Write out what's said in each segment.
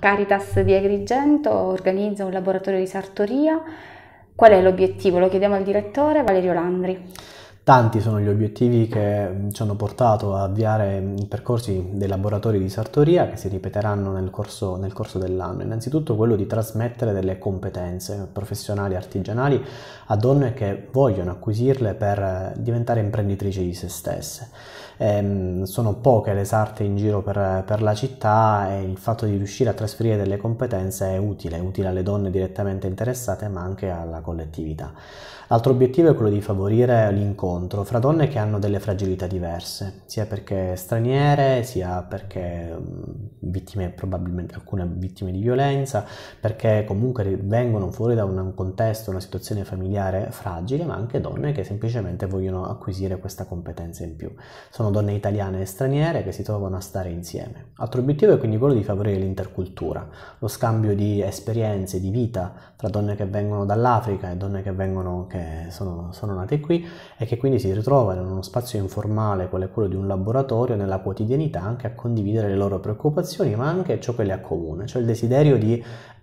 Caritas di Agrigento organizza un laboratorio di sartoria. Qual è l'obiettivo? Lo chiediamo al direttore Valerio Landri. Tanti sono gli obiettivi che mm, ci hanno portato a avviare i mm, percorsi dei laboratori di sartoria che si ripeteranno nel corso, nel corso dell'anno. Innanzitutto quello di trasmettere delle competenze professionali e artigianali a donne che vogliono acquisirle per eh, diventare imprenditrici di se stesse. Ehm, sono poche le sarte in giro per, per, la città e il fatto di riuscire a trasferire delle competenze è utile, è utile alle donne direttamente interessate ma anche alla collettività. L'altro obiettivo è quello di favorire l'incontro incontro fra donne che hanno delle fragilità diverse, sia perché straniere, sia perché mm, vittime, probabilmente alcune vittime di violenza, perché comunque vengono fuori da un contesto, una situazione familiare fragile, ma anche donne che semplicemente vogliono acquisire questa competenza in più. Sono donne italiane e straniere che si trovano a stare insieme. Altro obiettivo è quindi quello di favorire l'intercultura, lo scambio di esperienze, di vita tra donne che vengono dall'Africa e donne che, vengono, che sono, sono nate qui e che quindi si ritrovano in uno spazio informale quale quello di un laboratorio nella quotidianità anche a condividere le loro preoccupazioni ma anche ciò che le accomuna, cioè il desiderio di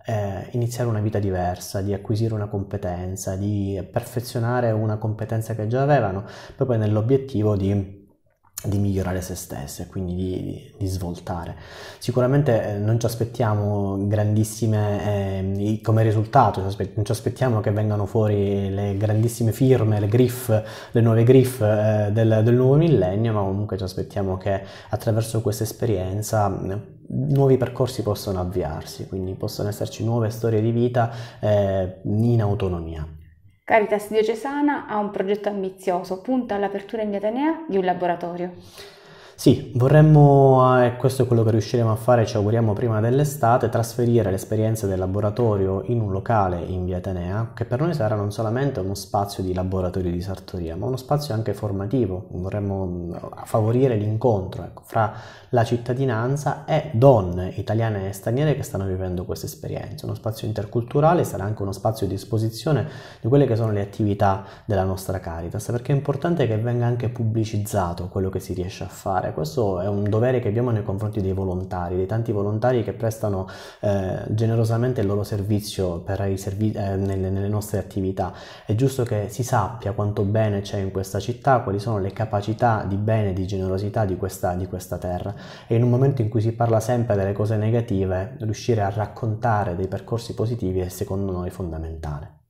eh, iniziare una vita diversa, di acquisire una competenza, di perfezionare una competenza che già avevano, proprio nell'obiettivo di di migliorare se stesse, quindi di, di, di svoltare. Sicuramente eh, non ci aspettiamo grandissime eh, come risultato, non ci aspettiamo che vengano fuori le grandissime firme, le griff, le nuove griff eh, del, del, nuovo millennio, ma comunque ci aspettiamo che attraverso questa esperienza mm, nuovi percorsi possano avviarsi, quindi possono esserci nuove storie di vita eh, in autonomia. Caritas Diocesana ha un progetto ambizioso, punta all'apertura in Atenea di un laboratorio. Sì, vorremmo, eh, e questo è quello che riusciremo a fare, ci auguriamo prima dell'estate, trasferire l'esperienza del laboratorio in un locale in via Atenea, che per noi sarà non solamente uno spazio di laboratorio di sartoria, ma uno spazio anche formativo. Vorremmo eh, favorire l'incontro ecco, fra la cittadinanza e donne italiane e straniere che stanno vivendo questa esperienza. Uno spazio interculturale sarà anche uno spazio di esposizione di quelle che sono le attività della nostra Caritas, perché è importante che venga anche pubblicizzato quello che si riesce a fare fare, questo è un dovere che abbiamo nei confronti dei volontari, dei tanti volontari che prestano eh, generosamente il loro servizio servi- eh, nelle, nelle nostre attività. È giusto che si sappia quanto bene c'è in questa città, quali sono le capacità di bene, di generosità di questa, di questa terra e in un momento in cui si parla sempre delle cose negative, riuscire a raccontare dei percorsi positivi è secondo noi fondamentale.